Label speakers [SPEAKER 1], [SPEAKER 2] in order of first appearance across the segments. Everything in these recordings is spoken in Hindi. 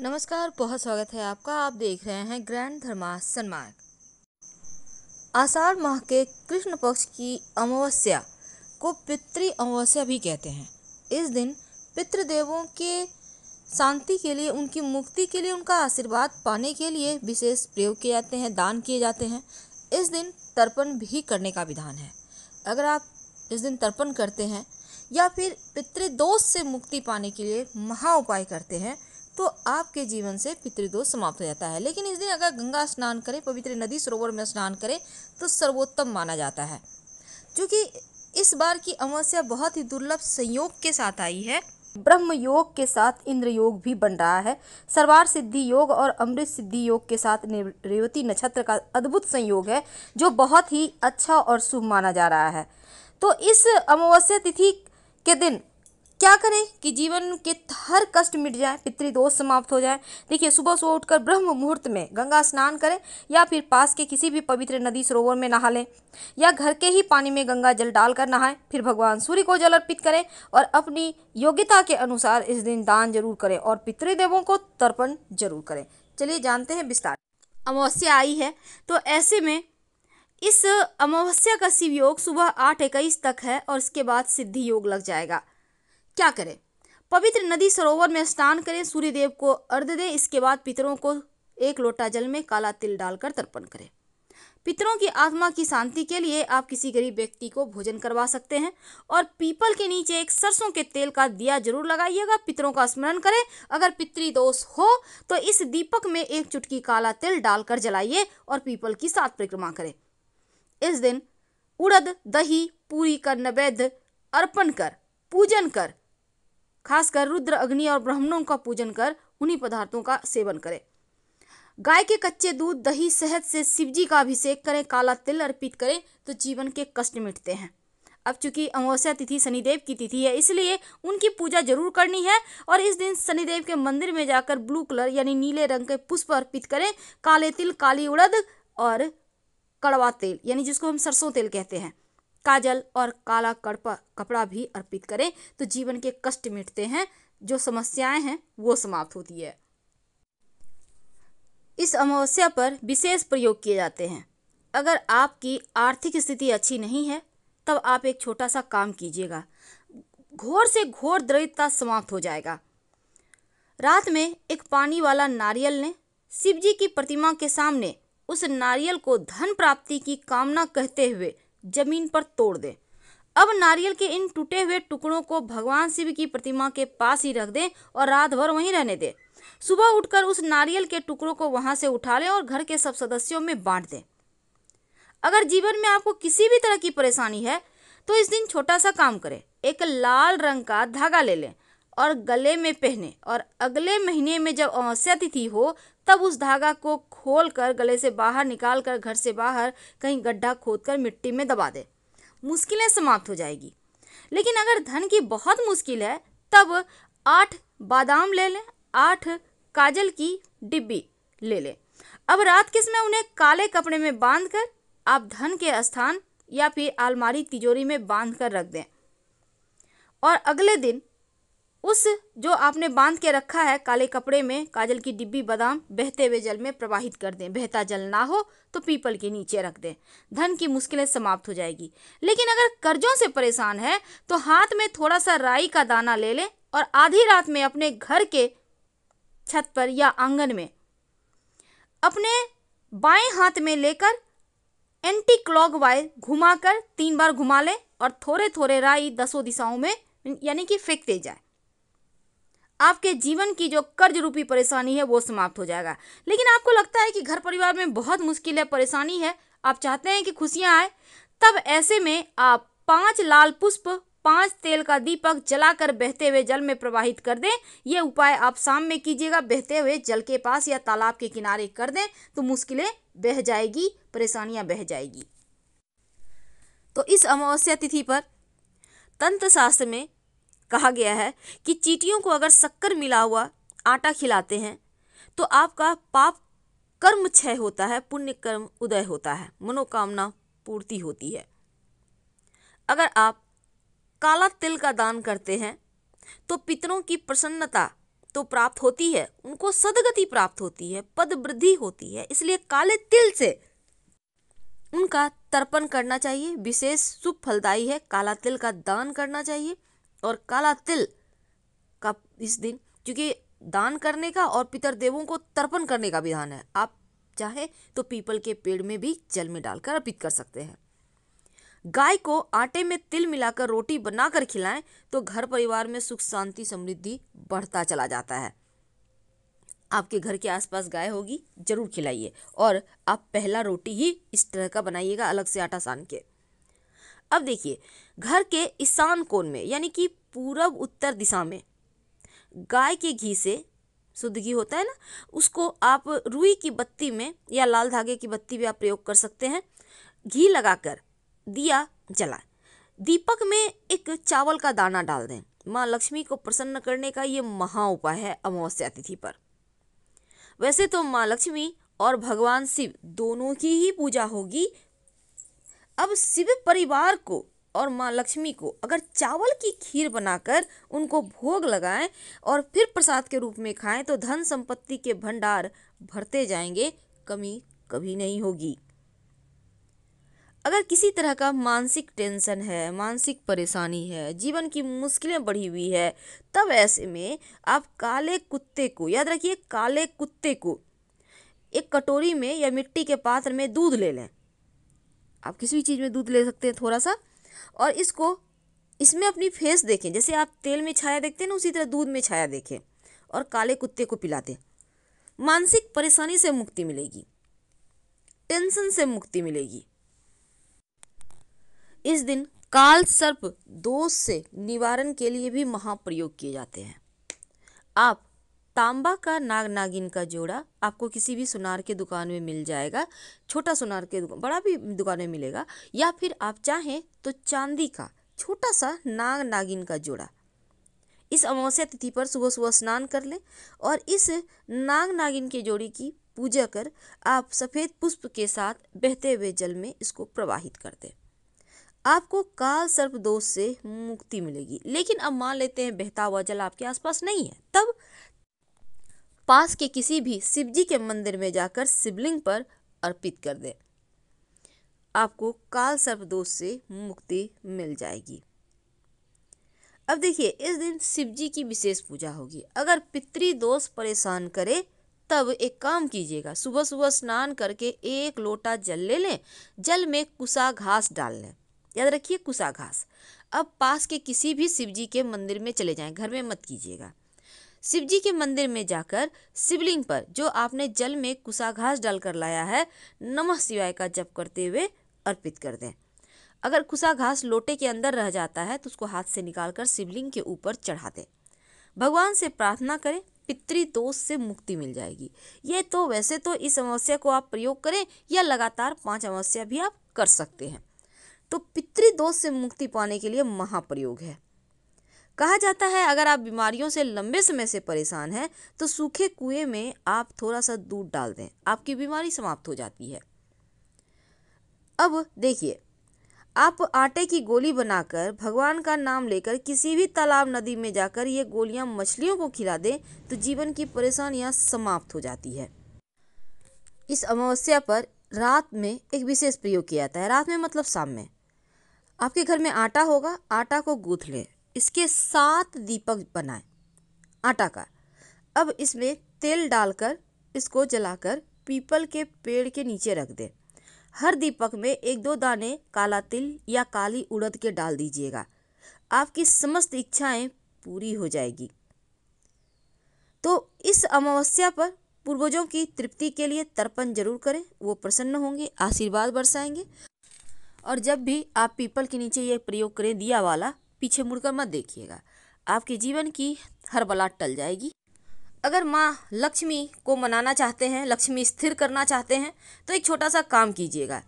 [SPEAKER 1] नमस्कार बहुत स्वागत है आपका आप देख रहे हैं ग्रैंड धर्मा सन्मार्ग आषाढ़ माह के कृष्ण पक्ष की अमावस्या को पितृ अमावस्या भी कहते हैं इस दिन पितृदेवों के शांति के लिए उनकी मुक्ति के लिए उनका आशीर्वाद पाने के लिए विशेष प्रयोग किए जाते हैं दान किए जाते हैं इस दिन तर्पण भी करने का विधान है अगर आप इस दिन तर्पण करते हैं या फिर पितृदोष से मुक्ति पाने के लिए महा उपाय करते हैं तो आपके जीवन से पितृदोष समाप्त हो जाता है लेकिन इस दिन अगर गंगा स्नान करें पवित्र नदी सरोवर में स्नान करें तो सर्वोत्तम माना जाता है क्योंकि इस बार की अमावस्या बहुत ही दुर्लभ संयोग के साथ आई है ब्रह्म योग के साथ इंद्र योग भी बन रहा है सर्वार सिद्धि योग और अमृत सिद्धि योग के साथ रेवती नक्षत्र का अद्भुत संयोग है जो बहुत ही अच्छा और शुभ माना जा रहा है तो इस अमावस्या तिथि के दिन क्या करें कि जीवन के हर कष्ट मिट जाए पितृदोष समाप्त हो जाए देखिए सुबह सुबह उठकर ब्रह्म मुहूर्त में गंगा स्नान करें या फिर पास के किसी भी पवित्र नदी सरोवर में नहा लें या घर के ही पानी में गंगा जल डालकर नहाएं फिर भगवान सूर्य को जल अर्पित करें और अपनी योग्यता के अनुसार इस दिन दान जरूर करें और पितृदेवों को तर्पण जरूर करें चलिए जानते हैं विस्तार अमावस्या आई है तो ऐसे में इस अमावस्या का शिव योग सुबह आठ इक्कीस तक है और इसके बाद सिद्धि योग लग जाएगा क्या करें पवित्र नदी सरोवर में स्नान करें सूर्यदेव को अर्घ दें इसके बाद पितरों को एक लोटा जल में काला तिल डालकर तर्पण करें पितरों की आत्मा की शांति के लिए आप किसी गरीब व्यक्ति को भोजन करवा सकते हैं और पीपल के नीचे एक सरसों के तेल का दिया जरूर लगाइएगा पितरों का स्मरण करें अगर पितृ दोष हो तो इस दीपक में एक चुटकी काला तिल डालकर जलाइए और पीपल की सात परिक्रमा करें इस दिन उड़द दही पूरी का नैवेद्य अर्पण कर पूजन कर खासकर रुद्र अग्नि और ब्राह्मणों का पूजन कर उन्हीं पदार्थों का सेवन करें गाय के कच्चे दूध दही शहद से शिवजी का अभिषेक करें काला तिल अर्पित करें तो जीवन के कष्ट मिटते हैं अब चूंकि अमावस्या तिथि शनिदेव की तिथि है इसलिए उनकी पूजा जरूर करनी है और इस दिन शनिदेव के मंदिर में जाकर ब्लू कलर यानी नीले रंग के पुष्प अर्पित करें काले तिल काली उड़द और कड़वा तेल यानी जिसको हम सरसों तेल कहते हैं काजल और काला कड़पा कपड़ा भी अर्पित करें तो जीवन के कष्ट मिटते हैं जो समस्याएं हैं वो समाप्त होती है इस अमावस्या पर विशेष प्रयोग किए जाते हैं अगर आपकी आर्थिक स्थिति अच्छी नहीं है तब आप एक छोटा सा काम कीजिएगा घोर से घोर दरिद्रता समाप्त हो जाएगा रात में एक पानी वाला नारियल ने शिवजी की प्रतिमा के सामने उस नारियल को धन प्राप्ति की कामना कहते हुए जमीन पर तोड़ दें अब नारियल के इन टूटे हुए टुकड़ों को भगवान शिव की प्रतिमा के पास ही रख दें और रात भर वहीं रहने दें सुबह उठकर उस नारियल के टुकड़ों को वहां से उठा लें और घर के सब सदस्यों में बांट दें अगर जीवन में आपको किसी भी तरह की परेशानी है तो इस दिन छोटा सा काम करें एक लाल रंग का धागा ले लें और गले में पहने और अगले महीने में जब अमावस्या तिथि हो तब उस धागा को खोल कर गले से बाहर निकाल कर घर से बाहर कहीं गड्ढा खोद कर मिट्टी में दबा दे मुश्किलें समाप्त हो जाएगी लेकिन अगर धन की बहुत मुश्किल है तब आठ बादाम ले लें आठ काजल की डिब्बी ले लें अब रात के समय उन्हें काले कपड़े में बांध कर आप धन के स्थान या फिर आलमारी तिजोरी में बांध कर रख दें और अगले दिन उस जो आपने बांध के रखा है काले कपड़े में काजल की डिब्बी बादाम बहते हुए जल में प्रवाहित कर दें बहता जल ना हो तो पीपल के नीचे रख दें धन की मुश्किलें समाप्त हो जाएगी लेकिन अगर कर्जों से परेशान है तो हाथ में थोड़ा सा राई का दाना ले लें और आधी रात में अपने घर के छत पर या आंगन में अपने बाएं हाथ में लेकर एंटी क्लॉक वाइज घुमा तीन बार घुमा लें और थोड़े थोड़े राई दसों दिशाओं में यानी कि फेंकते जाए आपके जीवन की जो कर्ज रूपी परेशानी है वो समाप्त हो जाएगा लेकिन आपको लगता है कि घर परिवार में बहुत मुश्किल है परेशानी है आप चाहते हैं कि खुशियाँ आए तब ऐसे में आप पांच लाल पुष्प पांच तेल का दीपक जलाकर बहते हुए जल में प्रवाहित कर दें यह उपाय आप शाम में कीजिएगा बहते हुए जल के पास या तालाब के किनारे कर दें तो मुश्किलें बह जाएगी परेशानियां बह जाएगी तो इस अमावस्या तिथि पर तंत्र शास्त्र में कहा गया है कि चीटियों को अगर शक्कर मिला हुआ आटा खिलाते हैं तो आपका पाप कर्म क्षय होता है पुण्य कर्म उदय होता है मनोकामना पूर्ति होती है अगर आप काला तिल का दान करते हैं तो पितरों की प्रसन्नता तो प्राप्त होती है उनको सदगति प्राप्त होती है पद वृद्धि होती है इसलिए काले तिल से उनका तर्पण करना चाहिए विशेष शुभ फलदायी है काला तिल का दान करना चाहिए और काला तिल का इस दिन क्योंकि दान करने का और पितर देवों को तर्पण करने का विधान है आप चाहे तो पीपल के पेड़ में भी जल में डालकर अर्पित कर सकते हैं गाय को आटे में तिल मिलाकर रोटी बनाकर खिलाएं तो घर परिवार में सुख शांति समृद्धि बढ़ता चला जाता है आपके घर के आसपास गाय होगी जरूर खिलाइए और आप पहला रोटी ही इस तरह का बनाइएगा अलग से आटा सान के अब देखिए घर के ईशान कोण में यानी कि पूरब उत्तर दिशा में गाय के घी से शुद्ध घी होता है ना उसको आप रुई की बत्ती में या लाल धागे की बत्ती भी आप प्रयोग कर सकते हैं घी लगाकर दिया जलाएं दीपक में एक चावल का दाना डाल दें माँ लक्ष्मी को प्रसन्न करने का ये महा उपाय है अमावस्या तिथि पर वैसे तो माँ लक्ष्मी और भगवान शिव दोनों की ही पूजा होगी अब शिव परिवार को और माँ लक्ष्मी को अगर चावल की खीर बनाकर उनको भोग लगाएं और फिर प्रसाद के रूप में खाएं तो धन संपत्ति के भंडार भरते जाएंगे कमी कभी नहीं होगी अगर किसी तरह का मानसिक टेंशन है मानसिक परेशानी है जीवन की मुश्किलें बढ़ी हुई है तब ऐसे में आप काले कुत्ते को याद रखिए काले कुत्ते को एक कटोरी में या मिट्टी के पात्र में दूध ले लें आप किसी भी चीज़ में दूध ले सकते हैं थोड़ा सा और इसको इसमें अपनी फेस देखें जैसे आप तेल में छाया देखते हैं ना उसी तरह दूध में छाया देखें और काले कुत्ते को पिला दें मानसिक परेशानी से मुक्ति मिलेगी टेंशन से मुक्ति मिलेगी इस दिन काल सर्प दोष से निवारण के लिए भी महाप्रयोग किए जाते हैं आप तांबा का नाग नागिन का जोड़ा आपको किसी भी सुनार के दुकान में मिल जाएगा छोटा सुनार के दुकान बड़ा भी दुकान में मिलेगा या फिर आप चाहें तो चांदी का छोटा सा नाग नागिन का जोड़ा इस अमावस्या तिथि पर सुबह सुबह स्नान कर लें और इस नाग नागिन के जोड़े की पूजा कर आप सफ़ेद पुष्प के साथ बहते हुए जल में इसको प्रवाहित कर दें आपको काल सर्प दोष से मुक्ति मिलेगी लेकिन अब मान लेते हैं बहता हुआ जल आपके आसपास नहीं है तब पास के किसी भी शिव जी के मंदिर में जाकर शिवलिंग पर अर्पित कर दें आपको काल सर्प दोष से मुक्ति मिल जाएगी अब देखिए इस दिन शिव जी की विशेष पूजा होगी अगर पितृ दोष परेशान करे तब एक काम कीजिएगा सुबह सुबह स्नान करके एक लोटा जल ले लें जल में कुसा घास डाल लें याद रखिए कुसा घास अब पास के किसी भी शिव जी के मंदिर में चले जाएं घर में मत कीजिएगा शिवजी के मंदिर में जाकर शिवलिंग पर जो आपने जल में कुसा घास डालकर लाया है नमः शिवाय का जप करते हुए अर्पित कर दें अगर कुसा घास लोटे के अंदर रह जाता है तो उसको हाथ से निकालकर शिवलिंग के ऊपर चढ़ा दें भगवान से प्रार्थना करें पितृदोष दोष से मुक्ति मिल जाएगी ये तो वैसे तो इस अमावस्या को आप प्रयोग करें या लगातार पांच अमावस्या भी आप कर सकते हैं तो पितृदोष दोष से मुक्ति पाने के लिए महाप्रयोग है कहा जाता है अगर आप बीमारियों से लंबे समय से परेशान हैं तो सूखे कुएं में आप थोड़ा सा दूध डाल दें आपकी बीमारी समाप्त हो जाती है अब देखिए आप आटे की गोली बनाकर भगवान का नाम लेकर किसी भी तालाब नदी में जाकर ये गोलियां मछलियों को खिला दें तो जीवन की परेशानियां समाप्त हो जाती है इस अमावस्या पर रात में एक विशेष प्रयोग किया जाता है रात में मतलब शाम में आपके घर में आटा होगा आटा को गूंथ लें इसके सात दीपक बनाए आटा का अब इसमें तेल डालकर इसको जलाकर पीपल के पेड़ के नीचे रख दें हर दीपक में एक दो दाने काला तिल या काली उड़द के डाल दीजिएगा आपकी समस्त इच्छाएं पूरी हो जाएगी तो इस अमावस्या पर पूर्वजों की तृप्ति के लिए तर्पण जरूर करें वो प्रसन्न होंगे आशीर्वाद बरसाएंगे और जब भी आप पीपल के नीचे ये प्रयोग करें दिया वाला पीछे मुड़कर मत देखिएगा आपके जीवन की हर बला टल जाएगी अगर माँ लक्ष्मी को मनाना चाहते हैं लक्ष्मी स्थिर करना चाहते हैं तो एक छोटा सा काम कीजिएगा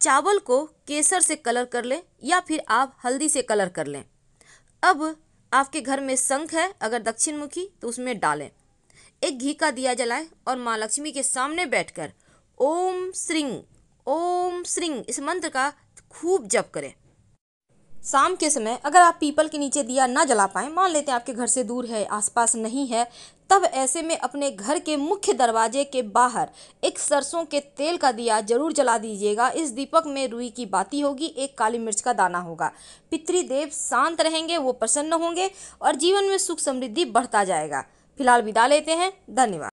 [SPEAKER 1] चावल को केसर से कलर कर लें या फिर आप हल्दी से कलर कर लें अब आपके घर में शंख है अगर दक्षिण मुखी तो उसमें डालें एक घी का दिया जलाएं और माँ लक्ष्मी के सामने बैठकर ओम श्रृंग ओम श्रृंग इस मंत्र का खूब जप करें शाम के समय अगर आप पीपल के नीचे दिया ना जला पाएँ मान लेते हैं आपके घर से दूर है आसपास नहीं है तब ऐसे में अपने घर के मुख्य दरवाजे के बाहर एक सरसों के तेल का दिया जरूर जला दीजिएगा इस दीपक में रुई की बाती होगी एक काली मिर्च का दाना होगा पितृदेव शांत रहेंगे वो प्रसन्न होंगे और जीवन में सुख समृद्धि बढ़ता जाएगा फिलहाल विदा लेते हैं धन्यवाद